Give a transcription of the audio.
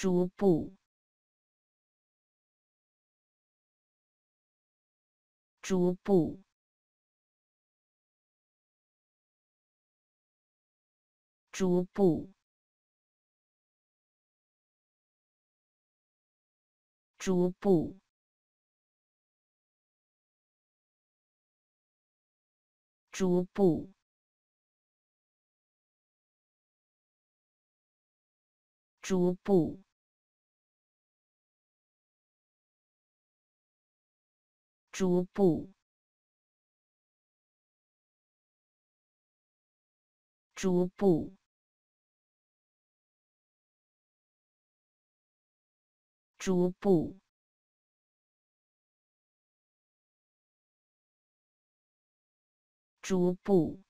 逐步，逐步，逐步，逐步，逐步，逐步。逐步，逐步，逐步，逐步。